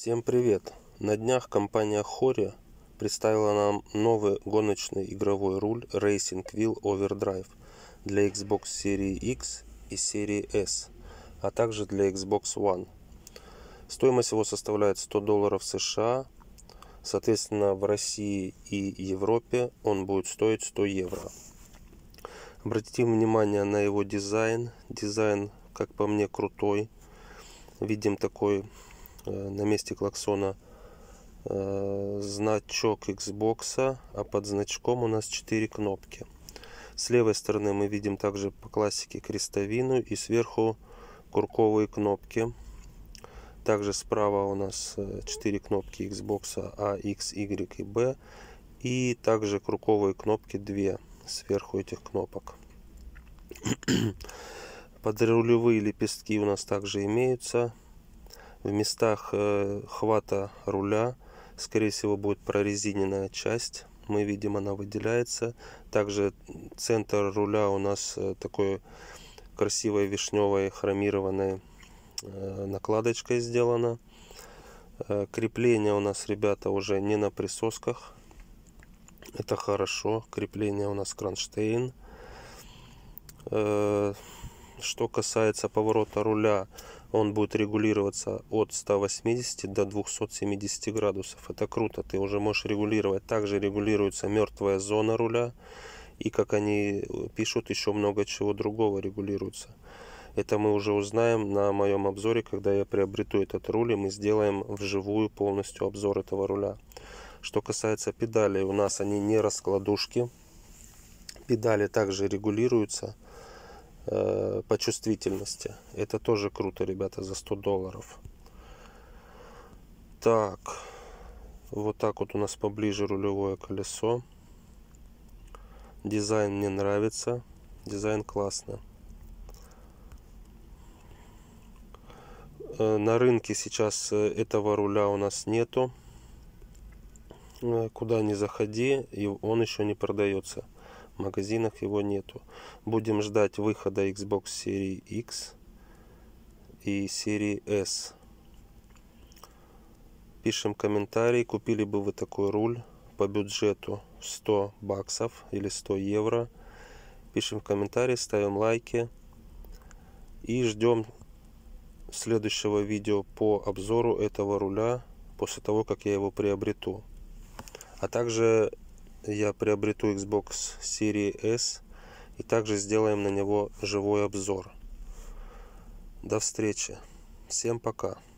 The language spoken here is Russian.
Всем привет! На днях компания Хория представила нам новый гоночный игровой руль Racing Wheel Overdrive для Xbox серии X и серии S, а также для Xbox One. Стоимость его составляет 100 долларов США, соответственно в России и Европе он будет стоить 100 евро. Обратите внимание на его дизайн. Дизайн, как по мне, крутой. Видим такой Э, на месте клаксона э, значок Xbox, а под значком у нас 4 кнопки. С левой стороны мы видим также по классике крестовину и сверху курковые кнопки. Также справа у нас 4 э, кнопки Xbox A, X, Y и B. И также круковые кнопки 2 сверху этих кнопок. Подрулевые лепестки у нас также имеются. В местах э, хвата руля, скорее всего, будет прорезиненная часть. Мы видим, она выделяется. Также центр руля у нас э, такой красивой вишневой хромированной э, накладочкой сделано. Крепление у нас, ребята, уже не на присосках. Это хорошо. Крепление у нас кронштейн. Что касается поворота руля, он будет регулироваться от 180 до 270 градусов. Это круто, ты уже можешь регулировать. Также регулируется мертвая зона руля. И как они э, пишут, еще много чего другого регулируется. Это мы уже узнаем на моем обзоре, когда я приобрету этот руль, и мы сделаем вживую полностью обзор этого руля. Что касается педалей, у нас они не раскладушки. Педали также регулируются э, по чувствительности. Это тоже круто, ребята, за 100 долларов. Так, вот так вот у нас поближе рулевое колесо. Дизайн мне нравится. Дизайн классно. Э, на рынке сейчас э, этого руля у нас нету. Э, куда ни заходи, и он еще не продается магазинах его нету. Будем ждать выхода Xbox серии X и серии S. Пишем комментарий, купили бы вы такой руль по бюджету 100 баксов или 100 евро. Пишем комментарии, ставим лайки и ждем следующего видео по обзору этого руля после того, как я его приобрету. А также я приобрету Xbox Series S и также сделаем на него живой обзор. До встречи. Всем пока.